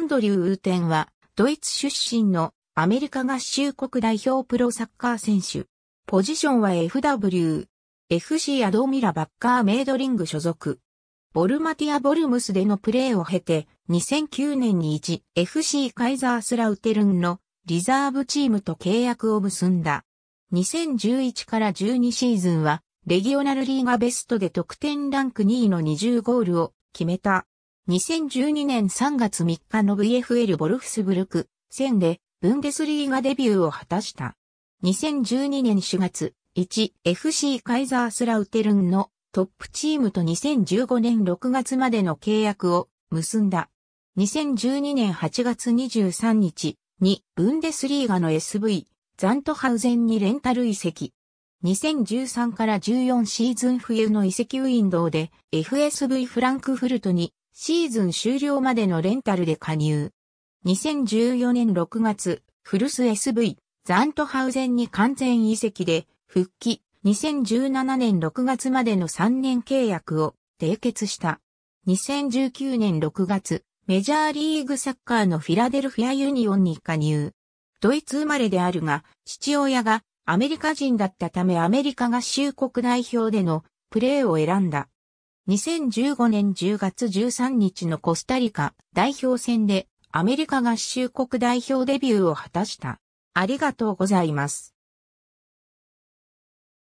アンドリュー・ウーテンは、ドイツ出身のアメリカ合衆国代表プロサッカー選手。ポジションは FW。FC アドミラバッカーメイドリング所属。ボルマティア・ボルムスでのプレーを経て、2009年に 1FC カイザースラウテルンのリザーブチームと契約を結んだ。2011から12シーズンは、レギオナルリーガベストで得点ランク2位の20ゴールを決めた。2012年3月3日の VFL ボルフスブルク戦でブンデスリーガデビューを果たした。2012年4月 1FC カイザースラウテルンのトップチームと2015年6月までの契約を結んだ。2012年8月23日にブンデスリーガの SV ザントハウゼンにレンタル移籍。2013から14シーズン冬の移籍ウィンドウで FSV フランクフルトにシーズン終了までのレンタルで加入。2014年6月、フルス SV、ザントハウゼンに完全移籍で復帰。2017年6月までの3年契約を締結した。2019年6月、メジャーリーグサッカーのフィラデルフィアユニオンに加入。ドイツ生まれであるが、父親がアメリカ人だったためアメリカ合衆国代表でのプレーを選んだ。2015年10月13日のコスタリカ代表戦でアメリカ合衆国代表デビューを果たした。ありがとうございます。